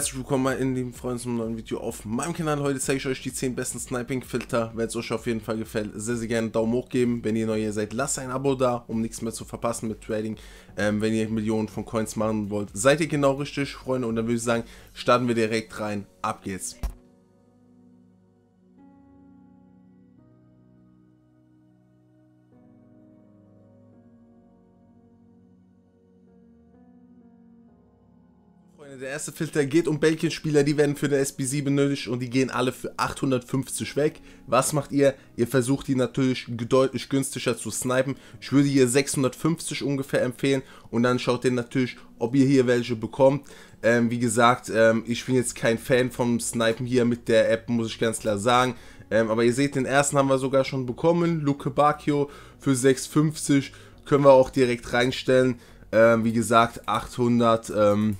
Herzlich willkommen, meine lieben Freunde, zum neuen Video auf meinem Kanal. Heute zeige ich euch die 10 besten Sniping-Filter. Wenn es euch auf jeden Fall gefällt, sehr, sehr gerne einen Daumen hoch geben. Wenn ihr neu seid, lasst ein Abo da, um nichts mehr zu verpassen mit Trading. Ähm, wenn ihr Millionen von Coins machen wollt, seid ihr genau richtig, Freunde. Und dann würde ich sagen, starten wir direkt rein. Ab geht's. Freunde, der erste Filter geht um Belgien-Spieler, die werden für eine SB7 nötig und die gehen alle für 850 weg. Was macht ihr? Ihr versucht die natürlich deutlich günstiger zu snipen. Ich würde hier 650 ungefähr empfehlen und dann schaut ihr natürlich, ob ihr hier welche bekommt. Ähm, wie gesagt, ähm, ich bin jetzt kein Fan vom Snipen hier mit der App, muss ich ganz klar sagen. Ähm, aber ihr seht, den ersten haben wir sogar schon bekommen. Luke Bacchio für 650 können wir auch direkt reinstellen. Ähm, wie gesagt, 800... Ähm,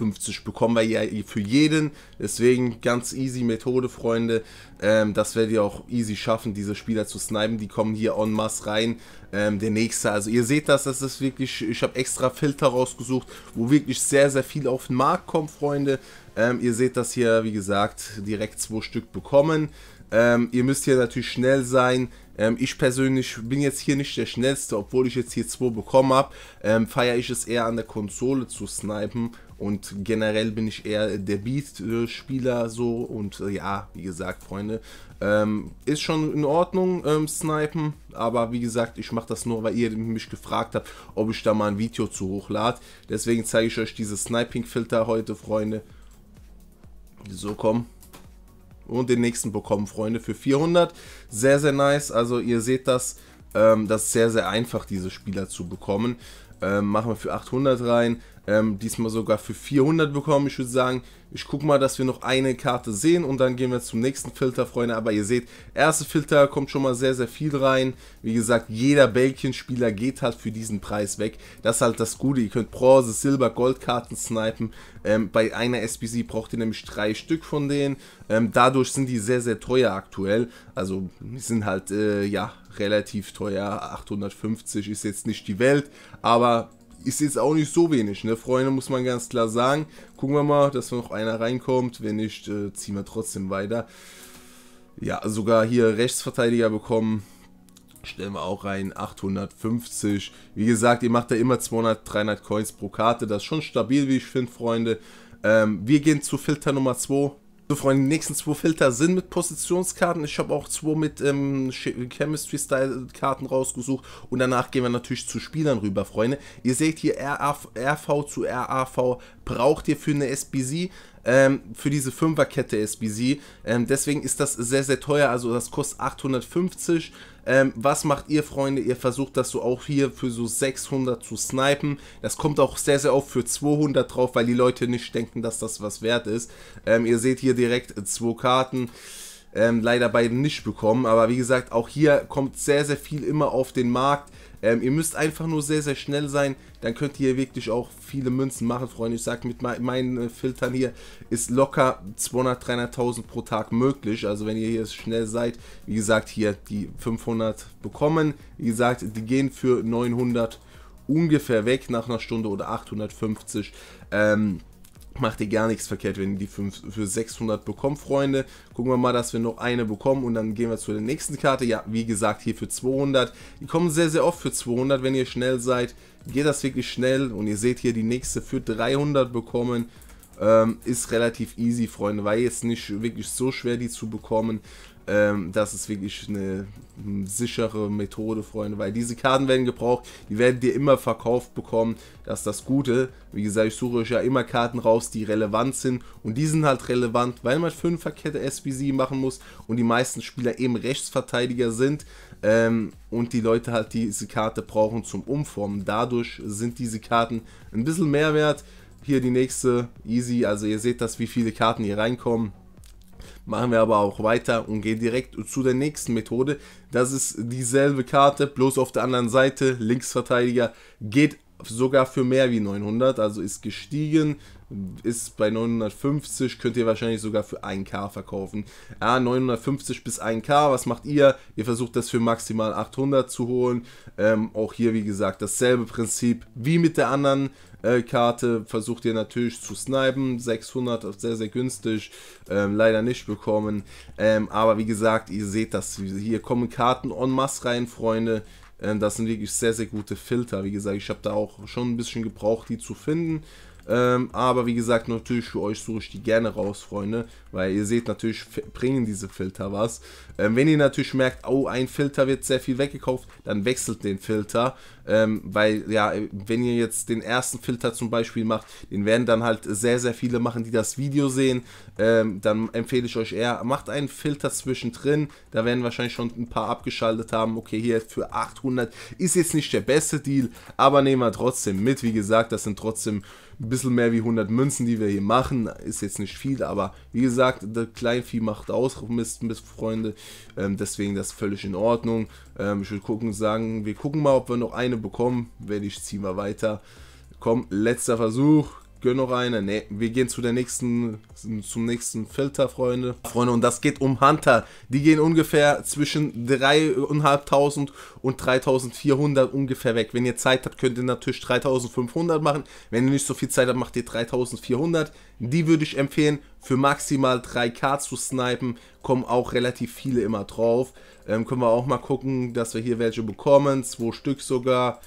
50 bekommen wir ja für jeden. Deswegen ganz easy Methode, Freunde. Ähm, das werdet ihr auch easy schaffen, diese Spieler zu snipen. Die kommen hier en masse rein. Ähm, der nächste, also ihr seht das, das ist wirklich, ich habe extra Filter rausgesucht, wo wirklich sehr, sehr viel auf den Markt kommt, Freunde. Ähm, ihr seht das hier, wie gesagt, direkt zwei Stück bekommen. Ähm, ihr müsst hier natürlich schnell sein. Ähm, ich persönlich bin jetzt hier nicht der Schnellste, obwohl ich jetzt hier 2 bekommen habe. Ähm, Feiere ich es eher an der Konsole zu snipen und generell bin ich eher der Beat-Spieler so und äh, ja, wie gesagt, Freunde, ähm, ist schon in Ordnung, ähm, Snipen, aber wie gesagt, ich mache das nur, weil ihr mich gefragt habt, ob ich da mal ein Video zu hochlade. Deswegen zeige ich euch diese Sniping-Filter heute, Freunde. So, komm und den nächsten bekommen, Freunde, für 400. Sehr, sehr nice. Also ihr seht das, ähm, das ist sehr, sehr einfach, diese Spieler zu bekommen. Ähm, machen wir für 800 rein, ähm, diesmal sogar für 400 bekommen. Ich würde sagen, ich gucke mal, dass wir noch eine Karte sehen und dann gehen wir zum nächsten Filter, Freunde. Aber ihr seht, erste Filter kommt schon mal sehr, sehr viel rein. Wie gesagt, jeder Belgien-Spieler geht halt für diesen Preis weg. Das ist halt das Gute. Ihr könnt Bronze, Silber, Goldkarten snipen. Ähm, bei einer SBC braucht ihr nämlich drei Stück von denen. Ähm, dadurch sind die sehr, sehr teuer aktuell. Also sind halt, äh, ja, relativ teuer. 850 ist jetzt nicht die Welt, aber ist jetzt auch nicht so wenig, ne, Freunde, muss man ganz klar sagen. Gucken wir mal, dass noch einer reinkommt. Wenn nicht, äh, ziehen wir trotzdem weiter. Ja, sogar hier Rechtsverteidiger bekommen. Stellen wir auch rein, 850. Wie gesagt, ihr macht da immer 200, 300 Coins pro Karte. Das ist schon stabil, wie ich finde, Freunde. Ähm, wir gehen zu Filter Nummer 2. So, Freunde, die nächsten zwei Filter sind mit Positionskarten. Ich habe auch zwei mit ähm, Chemistry-Style-Karten rausgesucht. Und danach gehen wir natürlich zu Spielern rüber, Freunde. Ihr seht hier RAV, RV zu RAV braucht ihr für eine SBC. Ähm, für diese Fünferkette SBC. Ähm, deswegen ist das sehr, sehr teuer. Also das kostet 850. Ähm, was macht ihr, Freunde? Ihr versucht das so auch hier für so 600 zu snipen. Das kommt auch sehr, sehr oft für 200 drauf, weil die Leute nicht denken, dass das was wert ist. Ähm, ihr seht hier direkt äh, zwei Karten. Ähm, leider beide nicht bekommen, aber wie gesagt, auch hier kommt sehr, sehr viel immer auf den Markt. Ähm, ihr müsst einfach nur sehr, sehr schnell sein. Dann könnt ihr wirklich auch viele Münzen machen, Freunde. Ich sag, mit meinen äh, Filtern hier ist locker 200.000, 300.000 pro Tag möglich. Also wenn ihr hier schnell seid, wie gesagt, hier die 500 bekommen. Wie gesagt, die gehen für 900 ungefähr weg nach einer Stunde oder 850. Ähm, Macht ihr gar nichts verkehrt, wenn ihr die fünf, für 600 bekommt, Freunde. Gucken wir mal, dass wir noch eine bekommen und dann gehen wir zu der nächsten Karte. Ja, wie gesagt, hier für 200. Die kommen sehr, sehr oft für 200, wenn ihr schnell seid. Geht das wirklich schnell und ihr seht hier die nächste für 300 bekommen. Ähm, ist relativ easy, Freunde, weil jetzt nicht wirklich so schwer, die zu bekommen. Ähm, das ist wirklich eine sichere Methode, Freunde, weil diese Karten werden gebraucht, die werden dir immer verkauft bekommen, das ist das Gute. Wie gesagt, ich suche euch ja immer Karten raus, die relevant sind und die sind halt relevant, weil man Fünferkette SBC machen muss und die meisten Spieler eben Rechtsverteidiger sind ähm, und die Leute halt diese Karte brauchen zum Umformen. Dadurch sind diese Karten ein bisschen mehr wert. Hier die nächste, easy, also ihr seht das, wie viele Karten hier reinkommen Machen wir aber auch weiter und gehen direkt zu der nächsten Methode. Das ist dieselbe Karte, bloß auf der anderen Seite. Linksverteidiger geht sogar für mehr wie 900, also ist gestiegen, ist bei 950, könnt ihr wahrscheinlich sogar für 1K verkaufen. Ja, 950 bis 1K, was macht ihr? Ihr versucht das für maximal 800 zu holen. Ähm, auch hier, wie gesagt, dasselbe Prinzip wie mit der anderen äh, Karte. Versucht ihr natürlich zu snipen, 600 sehr, sehr günstig, ähm, leider nicht bekommen. Ähm, aber wie gesagt, ihr seht das, hier kommen Karten en masse rein, Freunde. Ähm, das sind wirklich sehr, sehr gute Filter. Wie gesagt, ich habe da auch schon ein bisschen gebraucht, die zu finden. Ähm, aber wie gesagt, natürlich für euch suche ich die gerne raus, Freunde, weil ihr seht natürlich, bringen diese Filter was. Ähm, wenn ihr natürlich merkt, oh, ein Filter wird sehr viel weggekauft, dann wechselt den Filter, ähm, weil ja, wenn ihr jetzt den ersten Filter zum Beispiel macht, den werden dann halt sehr, sehr viele machen, die das Video sehen, ähm, dann empfehle ich euch eher, macht einen Filter zwischendrin, da werden wahrscheinlich schon ein paar abgeschaltet haben, okay, hier für 800 ist jetzt nicht der beste Deal, aber nehmen wir trotzdem mit, wie gesagt, das sind trotzdem ein bisschen mehr wie 100 Münzen, die wir hier machen. Ist jetzt nicht viel, aber wie gesagt, das Kleinvieh macht aus, Mist, Mist Freunde. Ähm, deswegen das völlig in Ordnung. Ähm, ich würde gucken, sagen, wir gucken mal, ob wir noch eine bekommen. Wenn nicht, ziehen wir weiter. Komm, letzter Versuch gönn noch eine. Ne, wir gehen zu der nächsten, zum nächsten Filter, Freunde. Freunde, und das geht um Hunter. Die gehen ungefähr zwischen 3.500 und 3.400 ungefähr weg. Wenn ihr Zeit habt, könnt ihr natürlich 3.500 machen. Wenn ihr nicht so viel Zeit habt, macht ihr 3.400. Die würde ich empfehlen, für maximal 3k zu snipen. Kommen auch relativ viele immer drauf. Ähm, können wir auch mal gucken, dass wir hier welche bekommen. Zwei Stück sogar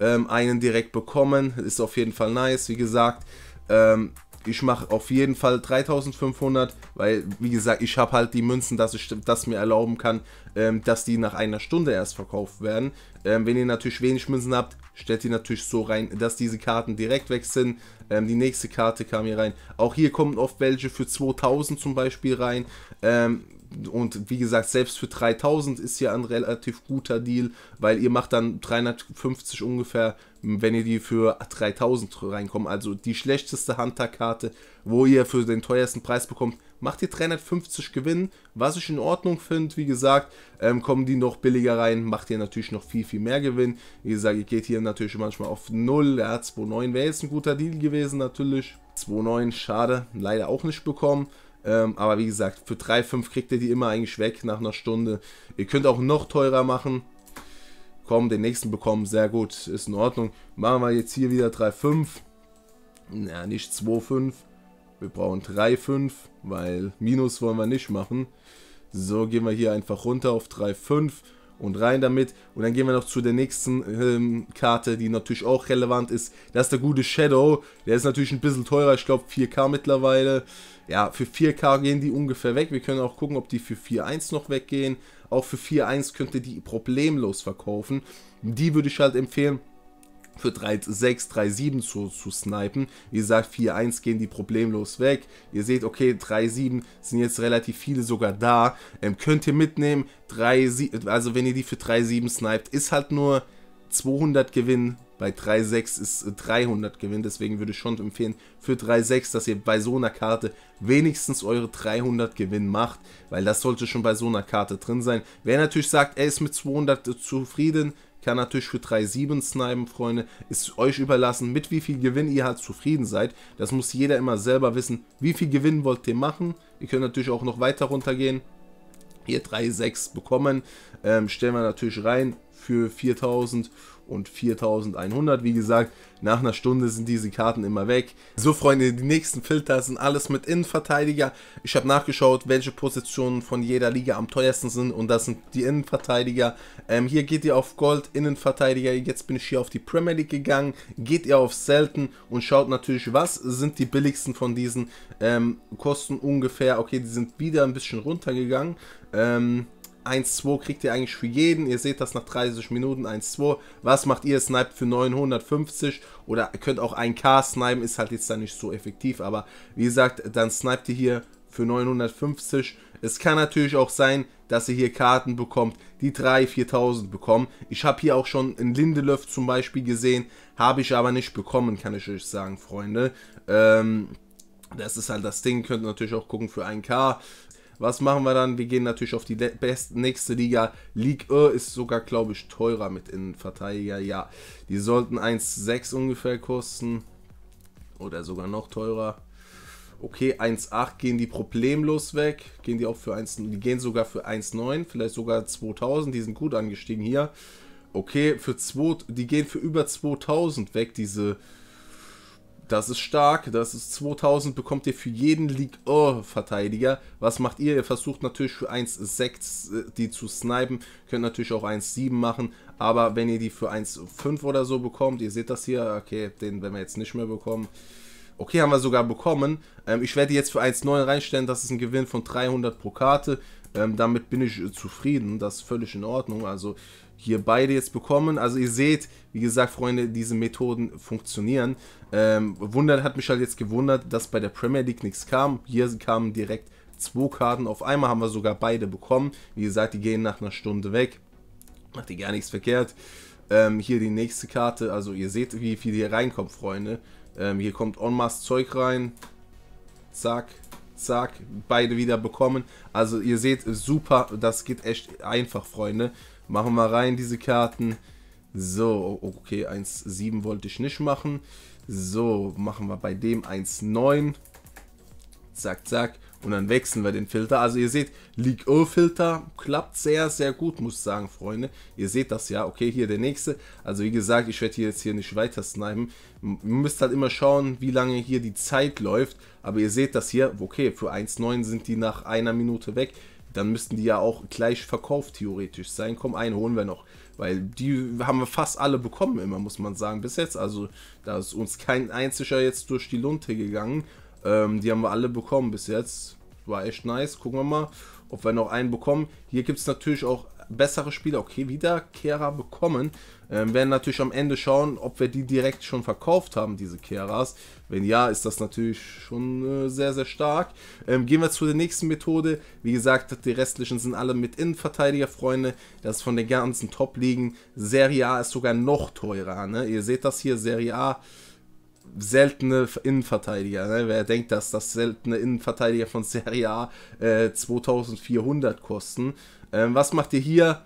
ähm, einen direkt bekommen. Ist auf jeden Fall nice, wie gesagt. Ähm, ich mache auf jeden Fall 3500, weil, wie gesagt, ich habe halt die Münzen, dass ich das mir erlauben kann, ähm, dass die nach einer Stunde erst verkauft werden. Ähm, wenn ihr natürlich wenig Münzen habt, stellt ihr natürlich so rein, dass diese Karten direkt weg sind. Ähm, die nächste Karte kam hier rein. Auch hier kommen oft welche für 2000 zum Beispiel rein. Ähm, und wie gesagt, selbst für 3000 ist hier ein relativ guter Deal, weil ihr macht dann 350 ungefähr, wenn ihr die für 3000 reinkommt. Also die schlechteste Hunter-Karte, wo ihr für den teuersten Preis bekommt, macht ihr 350 Gewinn, was ich in Ordnung finde. Wie gesagt, ähm, kommen die noch billiger rein, macht ihr natürlich noch viel, viel mehr Gewinn. Wie gesagt, ihr geht hier natürlich manchmal auf 0, ja, 2,9 wäre jetzt ein guter Deal gewesen natürlich. 2,9, schade, leider auch nicht bekommen. Ähm, aber wie gesagt, für 3,5 kriegt ihr die immer eigentlich weg nach einer Stunde. Ihr könnt auch noch teurer machen. Komm, den nächsten bekommen, sehr gut, ist in Ordnung. Machen wir jetzt hier wieder 3,5. Naja, nicht 2,5. Wir brauchen 3,5, weil Minus wollen wir nicht machen. So, gehen wir hier einfach runter auf 3,5 und rein damit. Und dann gehen wir noch zu der nächsten ähm, Karte, die natürlich auch relevant ist. Das ist der gute Shadow. Der ist natürlich ein bisschen teurer, ich glaube 4K mittlerweile. Ja, für 4K gehen die ungefähr weg. Wir können auch gucken, ob die für 4.1 noch weggehen. Auch für 4.1 könnte die problemlos verkaufen. Die würde ich halt empfehlen für 3-6, 3-7 zu, zu snipen. Wie gesagt, 4-1 gehen die problemlos weg. Ihr seht, okay, 3-7 sind jetzt relativ viele sogar da. Ähm, könnt ihr mitnehmen, 3, also wenn ihr die für 3-7 sniped, ist halt nur 200 Gewinn. Bei 3-6 ist 300 äh, Gewinn, deswegen würde ich schon empfehlen, für 3-6, dass ihr bei so einer Karte wenigstens eure 300 Gewinn macht, weil das sollte schon bei so einer Karte drin sein. Wer natürlich sagt, er ist mit 200 äh, zufrieden, kann natürlich für 3-7 snipen, Freunde. Ist euch überlassen, mit wie viel Gewinn ihr halt zufrieden seid. Das muss jeder immer selber wissen. Wie viel Gewinn wollt ihr machen? Ihr könnt natürlich auch noch weiter runtergehen. Hier 3-6 bekommen. Ähm, stellen wir natürlich rein für 4000 und 4100. Wie gesagt, nach einer Stunde sind diese Karten immer weg. So Freunde, die nächsten Filter sind alles mit Innenverteidiger. Ich habe nachgeschaut, welche Positionen von jeder Liga am teuersten sind und das sind die Innenverteidiger. Ähm, hier geht ihr auf Gold, Innenverteidiger. Jetzt bin ich hier auf die Premier League gegangen. Geht ihr auf Selten und schaut natürlich, was sind die billigsten von diesen ähm, Kosten ungefähr. Okay, die sind wieder ein bisschen runtergegangen. Ähm, 1-2 kriegt ihr eigentlich für jeden. Ihr seht das nach 30 Minuten, 1-2. Was macht ihr? Sniped für 950 oder könnt auch 1k snipen, ist halt jetzt da nicht so effektiv. Aber wie gesagt, dann sniped ihr hier für 950. Es kann natürlich auch sein, dass ihr hier Karten bekommt, die 3.000, 4.000 bekommen. Ich habe hier auch schon einen Lindelöf zum Beispiel gesehen, habe ich aber nicht bekommen, kann ich euch sagen, Freunde. Ähm, das ist halt das Ding, könnt ihr natürlich auch gucken für 1K. Was machen wir dann? Wir gehen natürlich auf die best nächste Liga. League e ist sogar, glaube ich, teurer mit Innenverteidiger. Ja, die sollten 1,6 ungefähr kosten. Oder sogar noch teurer. Okay, 1,8 gehen die problemlos weg. Gehen die auch für 1, die gehen sogar für 1,9, vielleicht sogar 2000. Die sind gut angestiegen hier. Okay, für 2, die gehen für über 2000 weg, diese das ist stark, das ist 2000, bekommt ihr für jeden League oh, Verteidiger. Was macht ihr? Ihr versucht natürlich für 1,6 äh, die zu snipen, könnt natürlich auch 1,7 machen, aber wenn ihr die für 1,5 oder so bekommt, ihr seht das hier, okay, den werden wir jetzt nicht mehr bekommen. Okay, haben wir sogar bekommen. Ähm, ich werde jetzt für 1,9 reinstellen, das ist ein Gewinn von 300 pro Karte. Ähm, damit bin ich äh, zufrieden, das ist völlig in Ordnung. Also hier beide jetzt bekommen. Also ihr seht, wie gesagt, Freunde, diese Methoden funktionieren. Ähm, wundert, hat mich halt jetzt gewundert, dass bei der Premier League nichts kam. Hier kamen direkt zwei Karten. Auf einmal haben wir sogar beide bekommen. Wie gesagt, die gehen nach einer Stunde weg. Macht ihr gar nichts verkehrt. Ähm, hier die nächste Karte. Also ihr seht, wie viel hier reinkommt, Freunde. Ähm, hier kommt en masse Zeug rein. Zack, zack. Beide wieder bekommen. Also ihr seht, super. Das geht echt einfach, Freunde. Machen wir rein diese Karten. So, okay, 1,7 wollte ich nicht machen. So, machen wir bei dem 1,9. Zack, zack. Und dann wechseln wir den Filter. Also ihr seht, League O Filter klappt sehr, sehr gut, muss ich sagen, Freunde. Ihr seht das ja. Okay, hier der nächste. Also wie gesagt, ich werde hier jetzt hier nicht weiter snipen. Ihr müsst halt immer schauen, wie lange hier die Zeit läuft. Aber ihr seht das hier. Okay, für 1,9 sind die nach einer Minute weg dann müssten die ja auch gleich verkauft theoretisch sein. Komm, einen holen wir noch. Weil die haben wir fast alle bekommen immer, muss man sagen, bis jetzt. Also da ist uns kein einziger jetzt durch die Lunte gegangen. Ähm, die haben wir alle bekommen bis jetzt. War echt nice. Gucken wir mal, ob wir noch einen bekommen. Hier gibt es natürlich auch bessere Spieler. Okay, Wiederkehrer bekommen. Ähm, werden natürlich am Ende schauen, ob wir die direkt schon verkauft haben, diese Kehras. Wenn ja, ist das natürlich schon äh, sehr, sehr stark. Ähm, gehen wir zu der nächsten Methode. Wie gesagt, die restlichen sind alle mit Innenverteidiger, Freunde. Das ist von den ganzen Top-Ligen. Serie A ist sogar noch teurer. Ne? Ihr seht das hier, Serie A seltene Innenverteidiger. Ne? Wer denkt, dass das seltene Innenverteidiger von Serie A äh, 2400 kosten? Ähm, was macht ihr hier?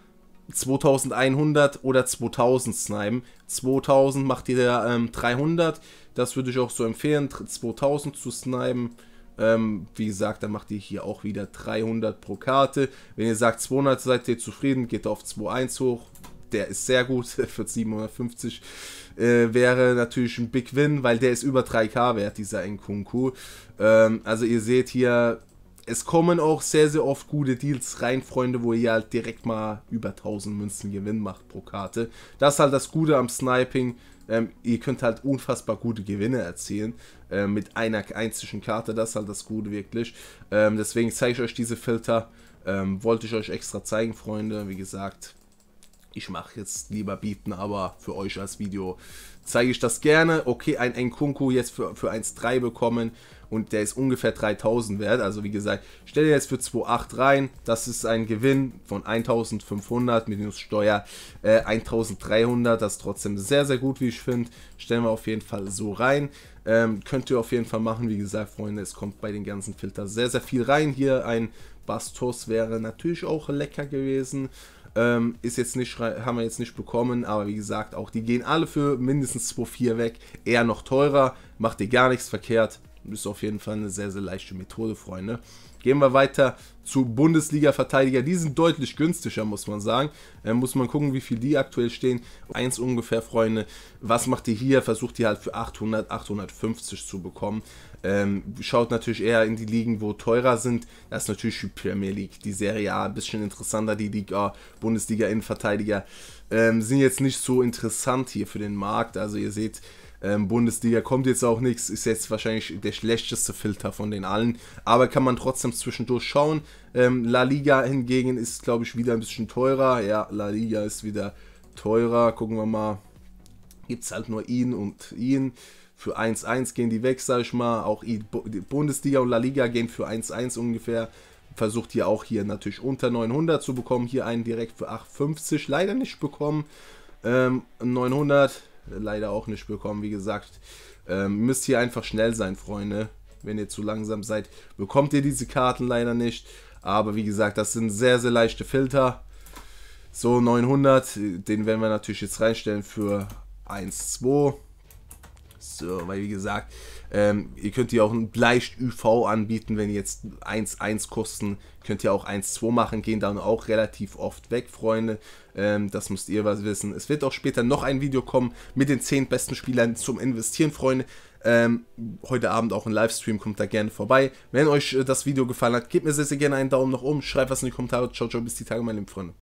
2100 oder 2000 snipen. 2000 macht ihr ähm, 300, das würde ich auch so empfehlen, 2000 zu snipen. Ähm, wie gesagt, dann macht ihr hier auch wieder 300 pro Karte. Wenn ihr sagt 200 seid ihr zufrieden, geht auf 2.1 hoch. Der ist sehr gut, für 750 äh, wäre natürlich ein Big Win, weil der ist über 3K wert, dieser Nkunku. Ähm, also ihr seht hier, es kommen auch sehr, sehr oft gute Deals rein, Freunde, wo ihr halt direkt mal über 1000 Münzen Gewinn macht pro Karte. Das ist halt das Gute am Sniping. Ähm, ihr könnt halt unfassbar gute Gewinne erzielen äh, mit einer einzigen Karte. Das ist halt das Gute wirklich. Ähm, deswegen zeige ich euch diese Filter. Ähm, wollte ich euch extra zeigen, Freunde. Wie gesagt, ich mache jetzt lieber bieten, aber für euch als Video zeige ich das gerne. Okay, ein Nkunku jetzt für, für 1,3 bekommen und der ist ungefähr 3000 wert. Also wie gesagt, stelle jetzt für 2,8 rein. Das ist ein Gewinn von 1500 minus Steuer äh, 1300. Das ist trotzdem sehr, sehr gut, wie ich finde. Stellen wir auf jeden Fall so rein. Ähm, könnt ihr auf jeden Fall machen. Wie gesagt, Freunde, es kommt bei den ganzen Filtern sehr, sehr viel rein. Hier ein Bastos wäre natürlich auch lecker gewesen. Ähm, ist jetzt nicht, haben wir jetzt nicht bekommen, aber wie gesagt, auch die gehen alle für mindestens 2,4 weg. Eher noch teurer, macht ihr gar nichts verkehrt. Ist auf jeden Fall eine sehr, sehr leichte Methode, Freunde. Gehen wir weiter zu Bundesliga-Verteidiger. Die sind deutlich günstiger, muss man sagen. Äh, muss man gucken, wie viel die aktuell stehen. Eins ungefähr, Freunde. Was macht ihr hier? Versucht ihr halt für 800, 850 zu bekommen. Ähm, schaut natürlich eher in die Ligen, wo teurer sind. Das ist natürlich die Premier League, die Serie A. Ein bisschen interessanter, die Liga, Bundesliga-Innenverteidiger. Ähm, sind jetzt nicht so interessant hier für den Markt. Also ihr seht, ähm, Bundesliga kommt jetzt auch nichts, ist jetzt wahrscheinlich der schlechteste Filter von den allen, aber kann man trotzdem zwischendurch schauen. Ähm, La Liga hingegen ist, glaube ich, wieder ein bisschen teurer. Ja, La Liga ist wieder teurer. Gucken wir mal. Gibt es halt nur ihn und ihn. Für 1-1 gehen die weg, sage ich mal. Auch die Bundesliga und La Liga gehen für 1-1 ungefähr versucht hier auch hier natürlich unter 900 zu bekommen. Hier einen direkt für 850, leider nicht bekommen. Ähm, 900, leider auch nicht bekommen. Wie gesagt, ähm, müsst ihr einfach schnell sein, Freunde. Wenn ihr zu langsam seid, bekommt ihr diese Karten leider nicht. Aber wie gesagt, das sind sehr, sehr leichte Filter. So 900, den werden wir natürlich jetzt reinstellen für 1, 2. So, äh, weil, wie gesagt, ähm, ihr könnt ihr auch ein Bleist UV anbieten, wenn ihr jetzt 1-1 kosten, könnt ihr auch 1-2 machen, gehen dann auch relativ oft weg, Freunde. Ähm, das müsst ihr was wissen. Es wird auch später noch ein Video kommen mit den 10 besten Spielern zum Investieren, Freunde. Ähm, heute Abend auch ein Livestream, kommt da gerne vorbei. Wenn euch äh, das Video gefallen hat, gebt mir sehr, sehr gerne einen Daumen nach oben, schreibt was in die Kommentare. Ciao, ciao, bis die Tage, meine lieben Freunde.